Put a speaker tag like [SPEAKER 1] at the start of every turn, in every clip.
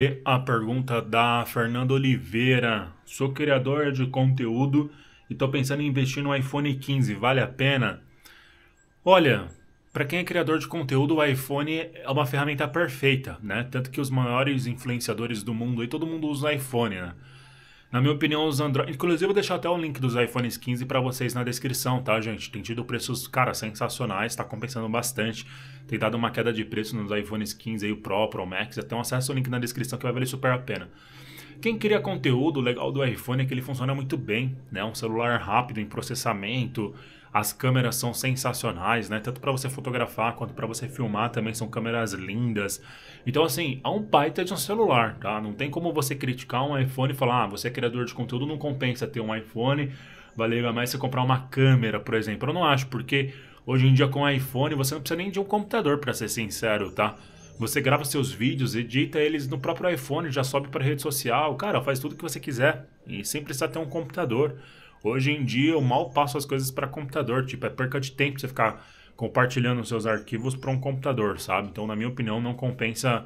[SPEAKER 1] E a pergunta da Fernanda Oliveira. Sou criador de conteúdo e estou pensando em investir no iPhone 15. Vale a pena? Olha, para quem é criador de conteúdo, o iPhone é uma ferramenta perfeita, né? Tanto que os maiores influenciadores do mundo e todo mundo usa iPhone, né? Na minha opinião, os Android. Inclusive, eu vou deixar até o link dos iPhones 15 para vocês na descrição, tá, gente? Tem tido preços, cara, sensacionais, tá compensando bastante. Tem dado uma queda de preço nos iPhones 15 aí, o Pro, Pro Max. Então, acesso o link na descrição que vai valer super a pena. Quem cria conteúdo, o legal do iPhone é que ele funciona muito bem, né? Um celular rápido em processamento, as câmeras são sensacionais, né? Tanto para você fotografar quanto para você filmar também são câmeras lindas. Então, assim, há é um baita de um celular, tá? Não tem como você criticar um iPhone e falar, ah, você é criador de conteúdo, não compensa ter um iPhone, a é mais você comprar uma câmera, por exemplo. Eu não acho, porque hoje em dia com iPhone você não precisa nem de um computador, para ser sincero, tá? Você grava seus vídeos, edita eles no próprio iPhone, já sobe para rede social, cara, faz tudo que você quiser e sem precisar ter um computador. Hoje em dia eu mal passo as coisas para computador, tipo, é perca de tempo você ficar compartilhando seus arquivos para um computador, sabe? Então, na minha opinião, não compensa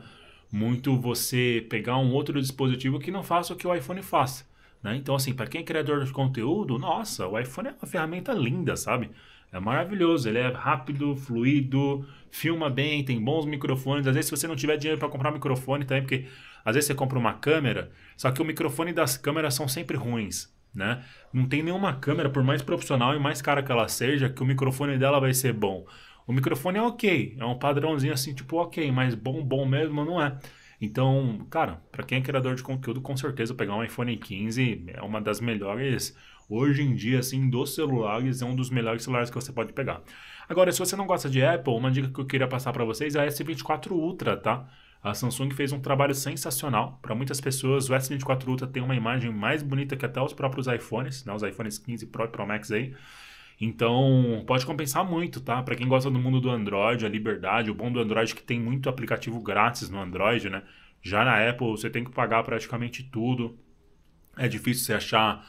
[SPEAKER 1] muito você pegar um outro dispositivo que não faça o que o iPhone faz. Né? Então, assim, para quem é criador de conteúdo, nossa, o iPhone é uma ferramenta linda, sabe? É maravilhoso, ele é rápido, fluido, filma bem, tem bons microfones. Às vezes, se você não tiver dinheiro para comprar um microfone também, porque às vezes você compra uma câmera, só que o microfone das câmeras são sempre ruins né? Não tem nenhuma câmera, por mais profissional e mais cara que ela seja, que o microfone dela vai ser bom. O microfone é ok, é um padrãozinho assim, tipo ok, mas bom, bom mesmo não é. Então, cara, para quem é criador de conteúdo, com certeza pegar um iPhone 15 é uma das melhores. Hoje em dia, assim, dos celulares, é um dos melhores celulares que você pode pegar. Agora, se você não gosta de Apple, uma dica que eu queria passar para vocês é a S24 Ultra, tá? A Samsung fez um trabalho sensacional. Para muitas pessoas, o S24 Ultra tem uma imagem mais bonita que até os próprios iPhones, né? os iPhones 15 Pro e Pro Max aí. Então, pode compensar muito, tá? Para quem gosta do mundo do Android, a liberdade, o bom do Android é que tem muito aplicativo grátis no Android, né? Já na Apple, você tem que pagar praticamente tudo. É difícil você achar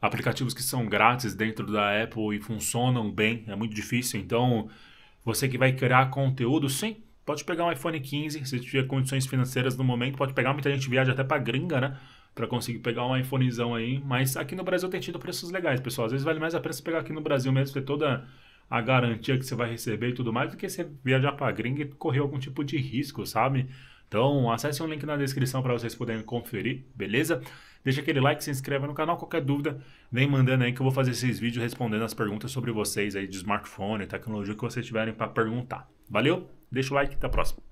[SPEAKER 1] aplicativos que são grátis dentro da Apple e funcionam bem, é muito difícil. Então, você que vai criar conteúdo, sim, Pode pegar um iPhone 15, se tiver condições financeiras no momento, pode pegar. Muita gente viaja até pra gringa, né? Pra conseguir pegar um iPhonezão aí. Mas aqui no Brasil tem tido preços legais, pessoal. Às vezes vale mais a pena você pegar aqui no Brasil mesmo, ter toda a garantia que você vai receber e tudo mais, do que você viajar pra gringa e correr algum tipo de risco, sabe? Então, acesse o um link na descrição para vocês poderem conferir, beleza? Deixa aquele like, se inscreva no canal, qualquer dúvida, vem mandando aí que eu vou fazer esses vídeos respondendo as perguntas sobre vocês aí de smartphone, tecnologia que vocês tiverem para perguntar. Valeu? Deixa o like e até a próxima.